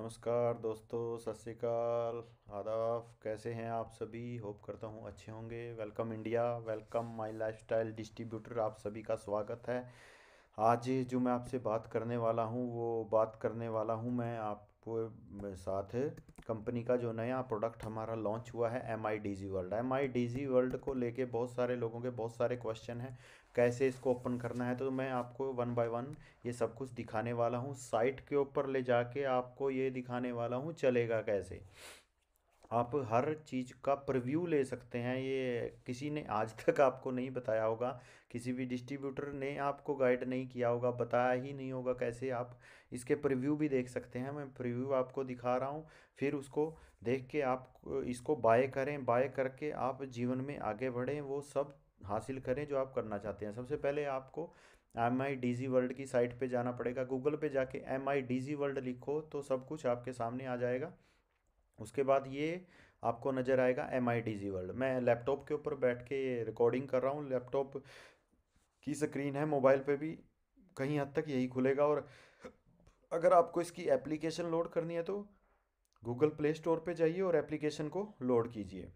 नमस्कार दोस्तों सत श्रीकाल आदाब कैसे हैं आप सभी होप करता हूँ अच्छे होंगे welcome India welcome Mi lifestyle distributor आप सभी का स्वागत है आज जो मैं आपसे बात करने वाला हूँ वो बात करने वाला हूँ मैं आपको साथ कंपनी का जो नया प्रोडक्ट हमारा लॉन्च हुआ है M I D G world M I D G world को लेके बहुत सारे लोगों के बहुत सारे क्वेश्चन हैं कैसे इसको ओपन करना है तो मैं आपको वन बाय वन ये सब कुछ दिखाने वाला हूँ साइट के ऊपर ले जाके आपको ये दिखाने वाला हूँ चलेगा कैसे आप हर चीज़ का प्रव्यू ले सकते हैं ये किसी ने आज तक आपको नहीं बताया होगा किसी भी डिस्ट्रीब्यूटर ने आपको गाइड नहीं किया होगा बताया ही नहीं होगा कैसे आप इसके प्रव्यू भी देख सकते हैं मैं प्रव्यू आपको दिखा रहा हूँ फिर उसको देख के आप इसको बाय करें बाय करके आप जीवन में आगे बढ़ें वो सब हासिल करें जो आप करना चाहते हैं सबसे पहले आपको M I D G world की साइट पे जाना पड़ेगा गूगल पे जाके M I D G world लिखो तो सब कुछ आपके सामने आ जाएगा उसके बाद ये आपको नज़र आएगा M I D G world मैं लैपटॉप के ऊपर बैठ के रिकॉर्डिंग कर रहा हूँ लैपटॉप की स्क्रीन है मोबाइल पे भी कहीं हद तक यही खुलेगा और अगर आपको इसकी एप्लीकेशन लोड करनी है तो गूगल प्ले स्टोर पे जाइए और एप्लीकेशन को लोड कीजिए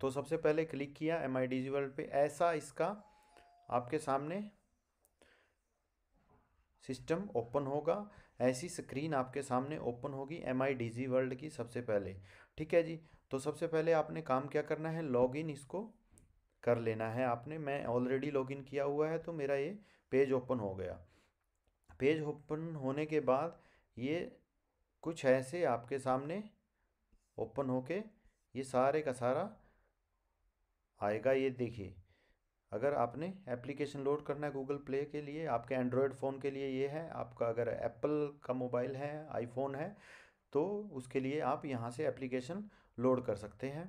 तो सबसे पहले क्लिक किया M I D G world पर ऐसा इसका आपके सामने सिस्टम ओपन होगा ऐसी स्क्रीन आपके सामने ओपन होगी M I D G world की सबसे पहले ठीक है जी तो सबसे पहले आपने काम क्या करना है लॉगिन इसको कर लेना है आपने मैं ऑलरेडी लॉगिन किया हुआ है तो मेरा ये पेज ओपन हो गया पेज ओपन होने के बाद ये कुछ ऐसे आपके सामने ओपन होके ये सारे का सारा आएगा ये देखिए अगर आपने एप्लीकेशन लोड करना है गूगल प्ले के लिए आपके एंड्रॉयड फ़ोन के लिए ये है आपका अगर एप्पल का मोबाइल है आईफोन है तो उसके लिए आप यहाँ से एप्लीकेशन लोड कर सकते हैं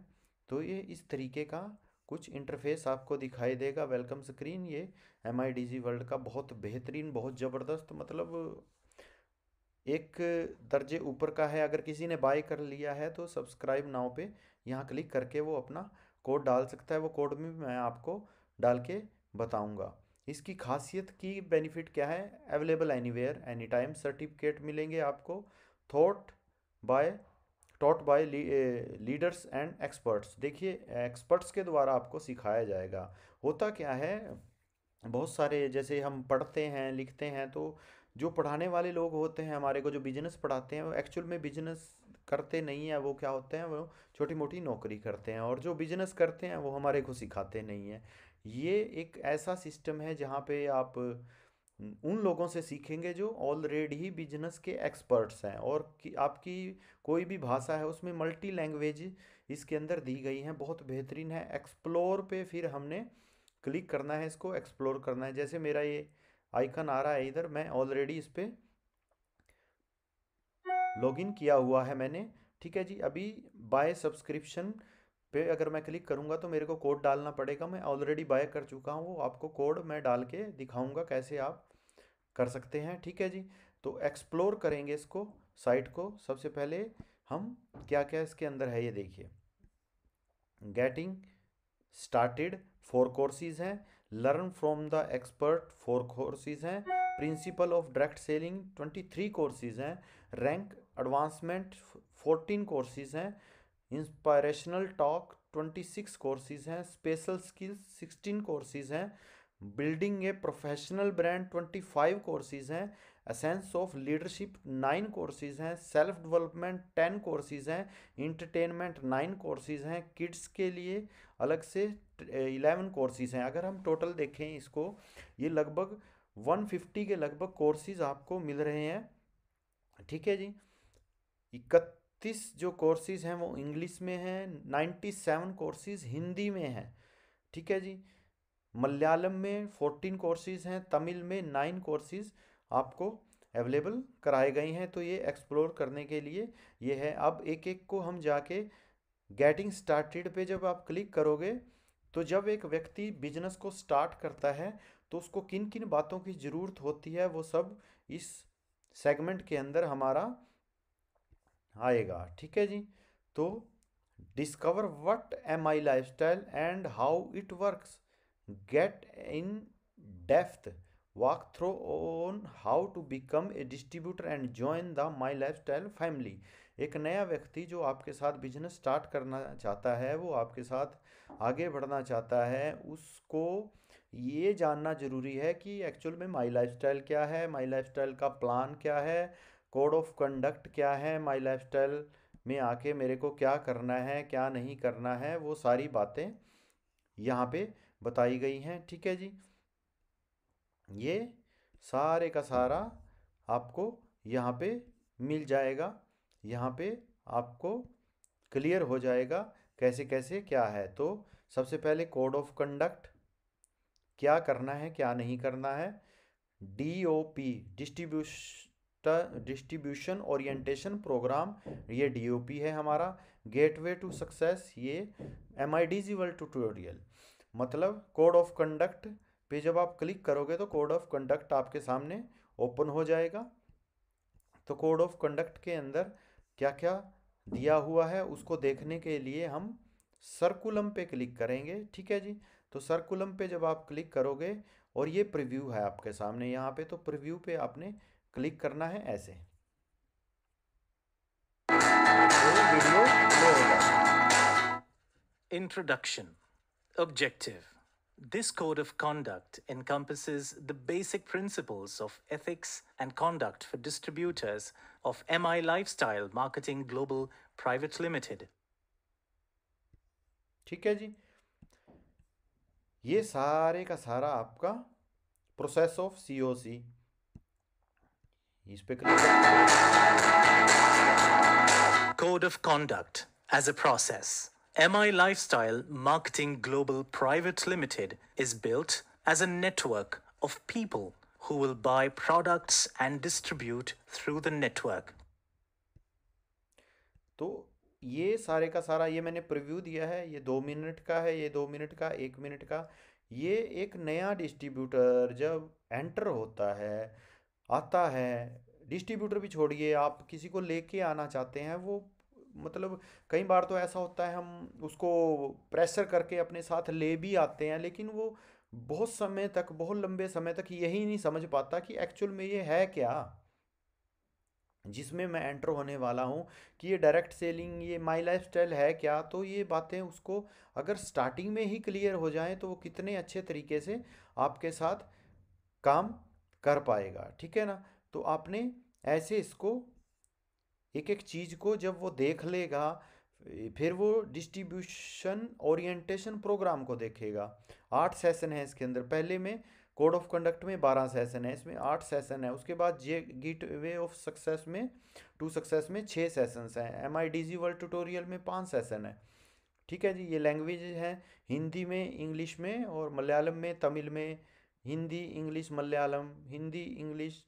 तो ये इस तरीके का कुछ इंटरफेस आपको दिखाई देगा वेलकम स्क्रीन ये M I D G world का बहुत बेहतरीन बहुत ज़बरदस्त मतलब एक दर्जे ऊपर का है अगर किसी ने बाय कर लिया है तो सब्सक्राइब नाव पे यहाँ क्लिक करके वो अपना कोड डाल सकता है वो कोड भी मैं आपको डाल के बताऊँगा इसकी खासियत की बेनिफिट क्या है available anywhere any time certificate मिलेंगे आपको thought by taught by leaders and experts देखिए एक्सपर्ट्स के द्वारा आपको सिखाया जाएगा होता क्या है बहुत सारे जैसे हम पढ़ते हैं लिखते हैं तो जो पढ़ाने वाले लोग होते हैं हमारे को जो बिजनेस पढ़ाते हैं वो एक्चुअल में बिजनेस करते नहीं हैं वो क्या होते हैं वो छोटी मोटी नौकरी करते हैं और जो बिजनेस करते हैं वो हमारे को सिखाते नहीं हैं ये एक ऐसा सिस्टम है जहाँ पे आप उन लोगों से सीखेंगे जो ऑलरेडी ही बिजनेस के एक्सपर्ट्स हैं और कि आपकी कोई भी भाषा है उसमें मल्टी लैंग्वेज इसके अंदर दी गई हैं बहुत बेहतरीन है एक्सप्लोर पे फिर हमने क्लिक करना है इसको एक्सप्लोर करना है जैसे मेरा ये आइकन आ रहा है इधर मैं ऑलरेडी इस पर लॉगिन किया हुआ है मैंने ठीक है जी अभी बाय सब्सक्रिप्शन पे अगर मैं क्लिक करूँगा तो मेरे को कोड डालना पड़ेगा मैं ऑलरेडी बाय कर चुका हूँ वो आपको कोड मैं डाल के दिखाऊँगा कैसे आप कर सकते हैं ठीक है जी तो एक्सप्लोर करेंगे इसको साइट को सबसे पहले हम क्या क्या इसके अंदर है ये देखिए गेटिंग स्टार्टेड फोर कोर्सेज हैं learn from the expert four courses हैं principle of direct selling twenty three courses हैं रैंक एडवांसमेंट फोर्टीन कोर्सेज हैं inspirational talk twenty six courses हैं स्पेशल स्किल्स सिक्सटीन कोर्सेज हैं building a professional brand twenty five courses हैं essence of leadership nine courses हैं self development ten courses हैं entertainment nine courses हैं kids के लिए अलग से इलेवन कोर्सेज हैं अगर हम टोटल देखें इसको ये लगभग वन फिफ्टी के लगभग कोर्सेज आपको मिल रहे हैं ठीक है जी इकत तीस जो कोर्सेज़ हैं वो इंग्लिश में हैं नाइन्टी सेवन कोर्सेज़ हिंदी में हैं ठीक है जी मलयालम में फोर्टीन कोर्सेज़ हैं तमिल में नाइन कोर्सेज़ आपको अवेलेबल कराए गए हैं तो ये एक्सप्लोर करने के लिए ये है अब एक एक को हम जाके गेटिंग स्टार्टेड पे जब आप क्लिक करोगे तो जब एक व्यक्ति बिजनेस को स्टार्ट करता है तो उसको किन किन बातों की ज़रूरत होती है वो सब इस सेगमेंट के अंदर हमारा आएगा ठीक है जी तो discover what M I lifestyle and how it works get in depth walk through on how to become a distributor and join the Mi lifestyle family एक नया व्यक्ति जो आपके साथ बिजनेस स्टार्ट करना चाहता है वो आपके साथ आगे बढ़ना चाहता है उसको ये जानना ज़रूरी है कि एक्चुअल में माई लाइफ स्टाइल क्या है माई लाइफ स्टाइल का प्लान क्या है कोड ऑफ कंडक्ट क्या है माई लाइफस्टाइल में आके मेरे को क्या करना है क्या नहीं करना है वो सारी बातें यहाँ पे बताई गई हैं ठीक है जी ये सारे का सारा आपको यहाँ पे मिल जाएगा यहाँ पे आपको क्लियर हो जाएगा कैसे कैसे क्या है तो सबसे पहले कोड ऑफ कंडक्ट क्या करना है क्या नहीं करना है D O P distribution distribution orientation program ये डीओपी है हमारा गेटवे टू सक्सेस ये एम आई ट्यूटोरियल मतलब कोड ऑफ कंडक्ट पे जब आप क्लिक करोगे तो कोड ऑफ कंडक्ट आपके सामने ओपन हो जाएगा तो कोड ऑफ कंडक्ट के अंदर क्या क्या दिया हुआ है उसको देखने के लिए हम सर्कुलम पे क्लिक करेंगे ठीक है जी तो सर्कुलम पे जब आप क्लिक करोगे और ये प्रीव्यू है आपके सामने यहाँ पे तो प्रीव्यू पे आपने क्लिक करना है ऐसे introduction objective this code of conduct in encompass the basic principles of ethics and conduct for distributors of M I lifestyle marketing global private limited ठीक है जी ये सारे का सारा आपका process of C O C इस पे code of conduct as a process M I lifestyle marketing global private limited is built as a network of people who will buy products and distribute through the network तो ये सारे का सारा ये मैंने preview दिया है ये दो मिनट का है ये दो मिनट का एक मिनट का ये एक नया डिस्ट्रीब्यूटर जब एंटर होता है आता है डिस्ट्रीब्यूटर भी छोड़िए आप किसी को लेके आना चाहते हैं वो मतलब कई बार तो ऐसा होता है हम उसको प्रेशर करके अपने साथ ले भी आते हैं लेकिन वो बहुत समय तक बहुत लंबे समय तक यही नहीं समझ पाता कि एक्चुअल में ये है क्या जिसमें मैं एंटर होने वाला हूँ कि ये डायरेक्ट सेलिंग ये माई लाइफ स्टाइल है क्या तो ये बातें उसको अगर स्टार्टिंग में ही क्लियर हो जाएं तो वो कितने अच्छे तरीके से आपके साथ काम कर पाएगा ठीक है ना तो आपने ऐसे इसको एक एक चीज़ को जब वो देख लेगा फिर वो डिस्ट्रीब्यूशन ओरिएंटेशन प्रोग्राम को देखेगा आठ सेशन है इसके अंदर पहले में कोड ऑफ कंडक्ट में बारह सेशन है इसमें आठ सेशन है उसके बाद the gateway of success में टू सक्सेस में छः सेशंस हैं M I D G world tutorial में पाँच सेशन है ठीक है जी ये लैंग्वेज हैं हिंदी में इंग्लिश में और मलयालम में तमिल में हिंदी इंग्लिश मलयालम हिंदी इंग्लिश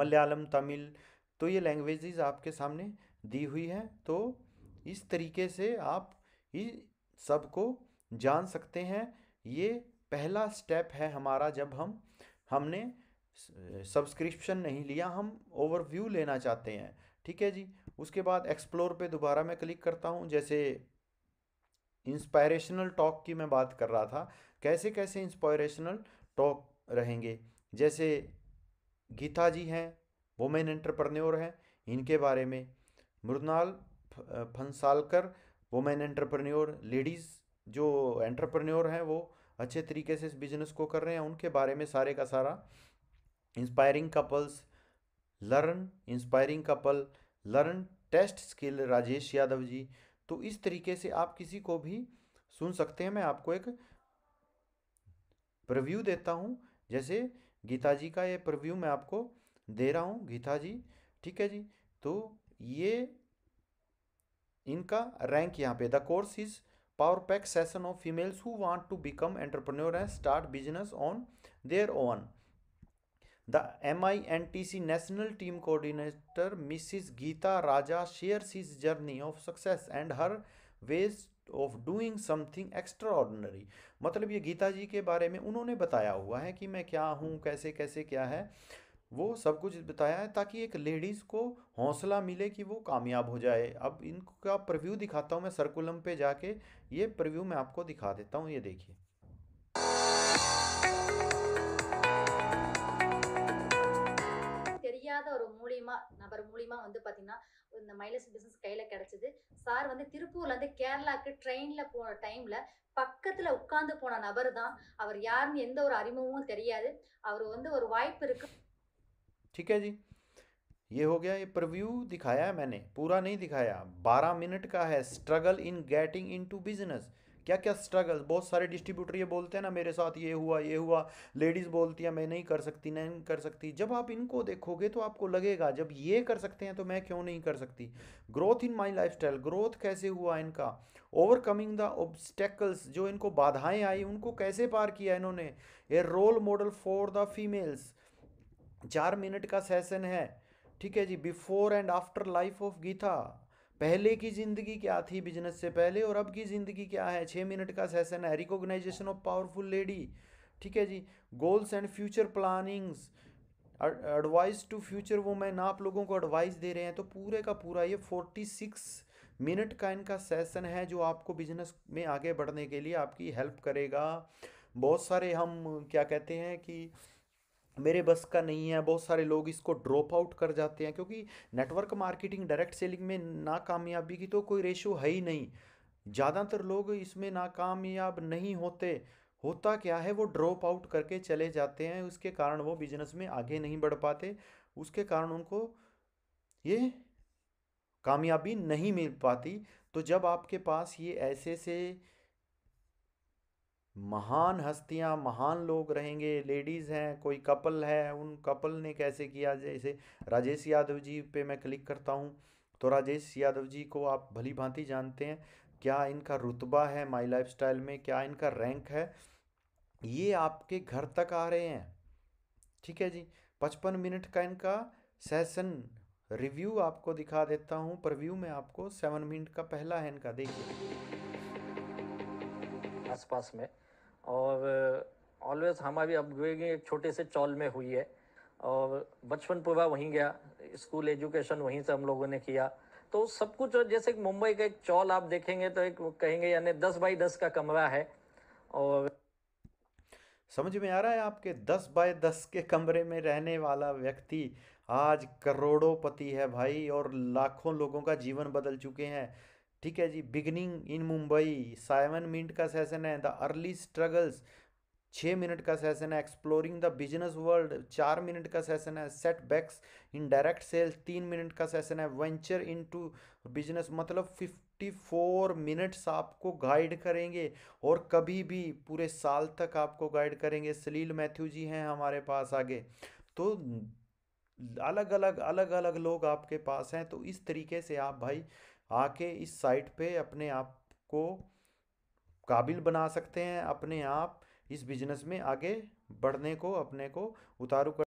मलयालम तमिल तो ये लैंग्वेजेस आपके सामने दी हुई है तो इस तरीके से आप इस सबको जान सकते हैं ये पहला स्टेप है हमारा जब हम हमने सब्सक्रिप्शन नहीं लिया हम ओवरव्यू लेना चाहते हैं ठीक है जी उसके बाद एक्सप्लोर पे दोबारा मैं क्लिक करता हूँ जैसे इंस्पायरेशनल टॉक की मैं बात कर रहा था कैसे कैसे इंस्पायरेशनल टॉप रहेंगे जैसे गीता जी हैं वोमेन एंटरप्रन्योर हैं इनके बारे में Mrinal Phansalkar women entrepreneur ladies जो एंटरप्रन्योर हैं वो अच्छे तरीके से इस बिजनेस को कर रहे हैं उनके बारे में सारे का सारा inspiring couples learn inspiring couple learn test skill Rajesh Yadav ji तो इस तरीके से आप किसी को भी सुन सकते हैं मैं आपको एक प्रव्यू देता हूँ जैसे गीता जी का ये प्रव्यू मैं आपको दे रहा हूँ गीता जी ठीक है जी तो ये इनका रैंक यहाँ पे the course is power pack session of females who want to become entrepreneur and start business on their own the M I N T C national team coordinator Mrs Geeta Raja share is journey of success and her ways of doing something extraordinary मतलब ये गीता जी के बारे में उन्होंने बताया हुआ है कि मैं क्या हूँ कैसे कैसे क्या है वो सब कुछ बताया है ताकि एक लेडीज़ को हौसला मिले कि वो कामयाब हो जाए अब इनका प्रव्यू दिखाता हूँ मैं सर्कुलम पे जाके ये प्रव्यू मैं आपको दिखा देता हूँ ये देखिए தெரியாத ஒரு மூலியமா நபர் மூலியமா வந்து பாத்தீங்கன்னா இந்த மைலஸ் பிஸ்னஸ் கையில் கிடச்சிது சார் வந்து திருப்பூர்லேருந்து கேரளாக்கு ட்ரெயினில் போன டைமில் பக்கத்தில் உட்காந்து போன நபர் தான் அவர் யாருன்னு எந்த ஒரு அறிமுகமும் தெரியாது அவர் வந்து ஒரு வாய்ப்பு இருக்கு ये हो गया ये प्रव्यू दिखाया मैंने पूरा नहीं दिखाया बारह मिनट का है struggle in getting into business क्या क्या स्ट्रगल बहुत सारे डिस्ट्रीब्यूटर ये बोलते हैं ना मेरे साथ ये हुआ ये हुआ लेडीज़ बोलती हैं मैं नहीं कर सकती नहीं कर सकती जब आप इनको देखोगे तो आपको लगेगा जब ये कर सकते हैं तो मैं क्यों नहीं कर सकती growth in my life growth कैसे हुआ इनका ओवरकमिंग द ऑब्स्टेकल्स जो इनको बाधाएं आई उनको कैसे पार किया इन्होंने a role model for the females चार मिनट का सेशन है ठीक है जी before and after life of Geeta पहले की ज़िंदगी क्या थी बिजनेस से पहले और अब की ज़िंदगी क्या है छः मिनट का सेशन है रिकॉग्नाइजेशन ऑफ पावरफुल लेडी ठीक है जी goals and future plannings advice to future वो मैं ना आप लोगों को एडवाइस दे रहे हैं तो पूरे का पूरा ये फोर्टी सिक्स मिनट का इनका सेशन है जो आपको बिजनेस में आगे बढ़ने के लिए आपकी हेल्प करेगा बहुत सारे हम क्या कहते हैं कि मेरे बस का नहीं है बहुत सारे लोग इसको ड्रॉप आउट कर जाते हैं क्योंकि नेटवर्क मार्केटिंग डायरेक्ट सेलिंग में नाकामयाबी की तो कोई रेशो है ही नहीं ज़्यादातर लोग इसमें नाकामयाब नहीं होते होता क्या है वो ड्रॉप आउट करके चले जाते हैं उसके कारण वो बिजनेस में आगे नहीं बढ़ पाते उसके कारण उनको ये कामयाबी नहीं मिल पाती तो जब आपके पास ये ऐसे से महान हस्तियाँ महान लोग रहेंगे लेडीज़ हैं कोई कपल है उन कपल ने कैसे किया जैसे राजेश यादव जी पे मैं क्लिक करता हूँ तो राजेश यादव जी को आप भली भांति जानते हैं क्या इनका रुतबा है माई लाइफस्टाइल में क्या इनका रैंक है ये आपके घर तक आ रहे हैं ठीक है जी पचपन मिनट का इनका सेशन रिव्यू आपको दिखा देता हूँ प्रव्यू में आपको सेवन मिनट का पहला है इनका देखिए आसपास में और ऑलवेज हमारी अपग्रेडिंग एक छोटे से चौल में हुई है और बचपन पूरा वहीं गया स्कूल एजुकेशन वहीं से हम लोगों ने किया तो सब कुछ जैसे मुंबई का एक चौल आप देखेंगे तो एक कहेंगे यानी दस बाई दस का कमरा है और समझ में आ रहा है आपके दस बाय दस के कमरे में रहने वाला व्यक्ति आज करोड़ों पति है भाई और लाखों लोगों का जीवन बदल चुके हैं ठीक है जी beginning in Mumbai seven minute का सेशन है द अर्ली स्ट्रगल्स छः मिनट का सेशन है एक्सप्लोरिंग द बिजनेस वर्ल्ड चार मिनट का सेशन है setbacks in direct sales तीन मिनट का सेशन है वेंचर इन टू बिजनेस मतलब फिफ्टी फोर मिनट्स आपको गाइड करेंगे और कभी भी पूरे साल तक आपको गाइड करेंगे सलील मैथ्यू जी हैं हमारे पास आगे तो अलग अलग अलग अलग लोग आपके पास हैं तो इस तरीके से आप भाई आके इस साइट पे अपने आप को काबिल बना सकते हैं अपने आप इस बिजनेस में आगे बढ़ने को अपने को उतारू कर